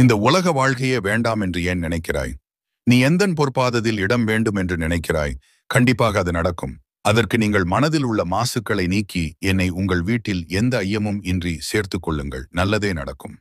இந்த உலக வாழ்க்கையே வேண்டாம் என்று ஏன் நினைக்கிறாய் நீ எந்தன் பொறுப்பாததில் இடம் வேண்டும் என்று நினைக்கிறாய் கண்டிப்பாக அது நடக்கும் அதற்கு நீங்கள் மனதில் உள்ள மாசுக்களை நீக்கி என்னை உங்கள் வீட்டில் எந்த ஐயமும் இன்றி சேர்த்துக் கொள்ளுங்கள் நல்லதே நடக்கும்